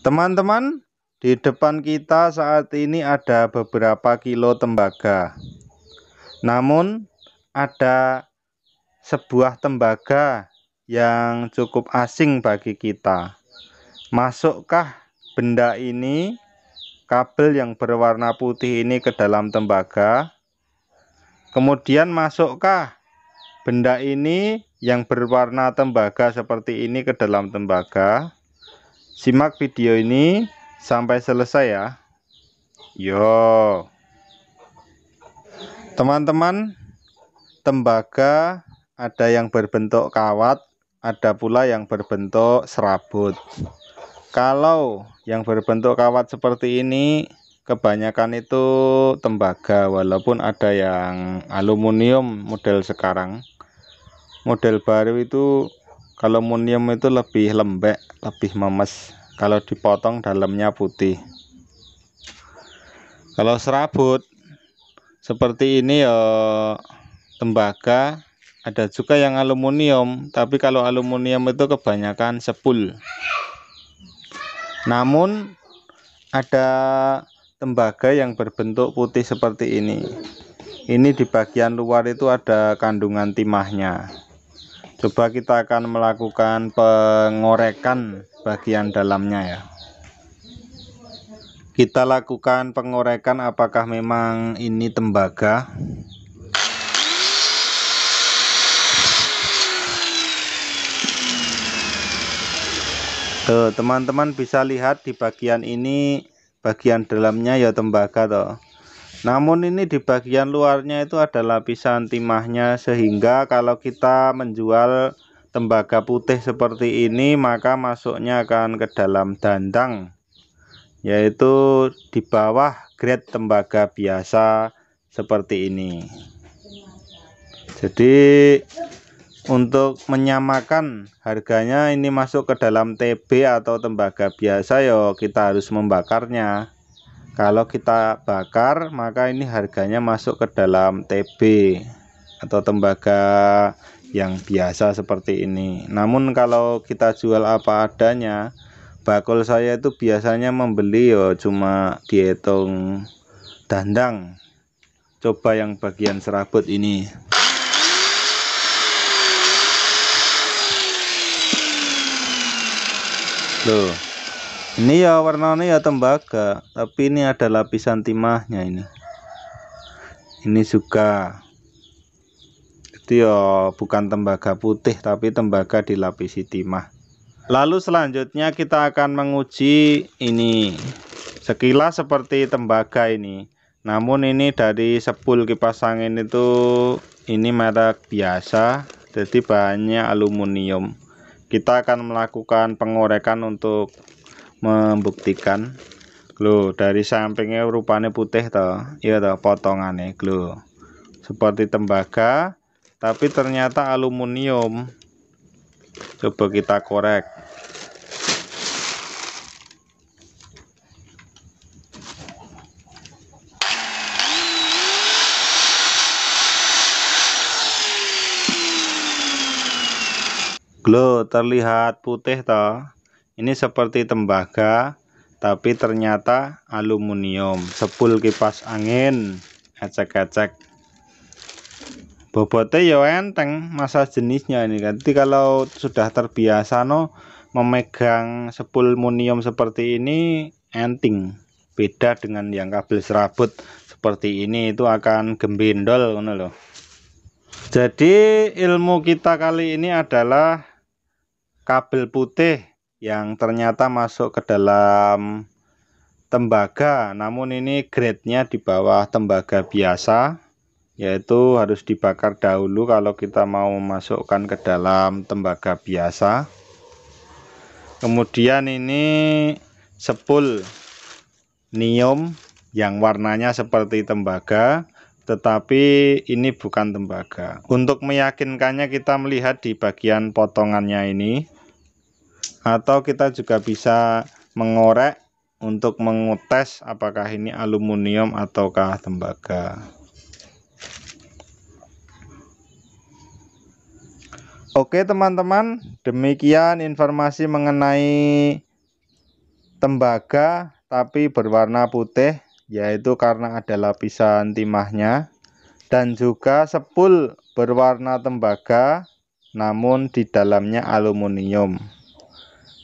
Teman-teman, di depan kita saat ini ada beberapa kilo tembaga. Namun, ada sebuah tembaga yang cukup asing bagi kita. Masukkah benda ini, kabel yang berwarna putih ini ke dalam tembaga? Kemudian masukkah benda ini yang berwarna tembaga seperti ini ke dalam tembaga? Simak video ini sampai selesai ya. Yo. Teman-teman, tembaga ada yang berbentuk kawat, ada pula yang berbentuk serabut. Kalau yang berbentuk kawat seperti ini kebanyakan itu tembaga walaupun ada yang aluminium model sekarang. Model baru itu kalau aluminium itu lebih lembek, lebih memes kalau dipotong dalamnya putih kalau serabut seperti ini ya tembaga ada juga yang aluminium tapi kalau aluminium itu kebanyakan sepul namun ada tembaga yang berbentuk putih seperti ini ini di bagian luar itu ada kandungan timahnya coba kita akan melakukan pengorekan bagian dalamnya ya kita lakukan pengorekan apakah memang ini tembaga tuh teman-teman bisa lihat di bagian ini bagian dalamnya ya tembaga toh namun ini di bagian luarnya itu ada lapisan timahnya sehingga kalau kita menjual tembaga putih seperti ini maka masuknya akan ke dalam dandang yaitu di bawah grade tembaga biasa seperti ini jadi untuk menyamakan harganya ini masuk ke dalam TB atau tembaga biasa yo kita harus membakarnya kalau kita bakar maka ini harganya masuk ke dalam TB atau tembaga yang biasa seperti ini namun kalau kita jual apa adanya bakul saya itu biasanya membeli yo cuma dihitung dandang coba yang bagian serabut ini loh ini ya warnanya ya tembaga tapi ini ada lapisan timahnya ini ini juga itu ya bukan tembaga putih tapi tembaga dilapisi timah lalu selanjutnya kita akan menguji ini sekilas seperti tembaga ini namun ini dari sepul kipas angin itu ini merek biasa jadi bahannya aluminium kita akan melakukan pengorekan untuk membuktikan lo dari sampingnya rupanya putih toh. Iya toh, potongannya. lo Seperti tembaga, tapi ternyata aluminium. Coba kita korek. Glow terlihat putih toh ini seperti tembaga tapi ternyata aluminium sepul kipas angin ecek-ecek bobotnya ya enteng masa jenisnya ini nanti kalau sudah terbiasa no memegang sepul munium seperti ini enting beda dengan yang kabel serabut seperti ini itu akan gembendol loh jadi ilmu kita kali ini adalah kabel putih yang ternyata masuk ke dalam tembaga namun ini grade-nya di bawah tembaga biasa yaitu harus dibakar dahulu kalau kita mau memasukkan ke dalam tembaga biasa kemudian ini sepul nium yang warnanya seperti tembaga tetapi ini bukan tembaga untuk meyakinkannya kita melihat di bagian potongannya ini atau kita juga bisa mengorek untuk mengutes apakah ini aluminium ataukah tembaga Oke teman-teman demikian informasi mengenai tembaga tapi berwarna putih yaitu karena ada lapisan timahnya dan juga sepul berwarna tembaga namun di dalamnya aluminium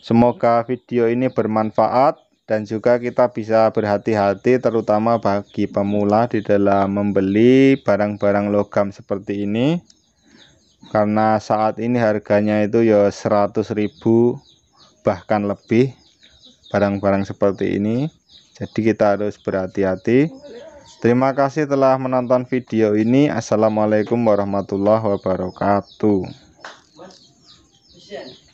Semoga video ini bermanfaat dan juga kita bisa berhati-hati terutama bagi pemula di dalam membeli barang-barang logam seperti ini karena saat ini harganya itu ya ribu bahkan lebih barang-barang seperti ini jadi kita harus berhati-hati terima kasih telah menonton video ini assalamualaikum warahmatullahi wabarakatuh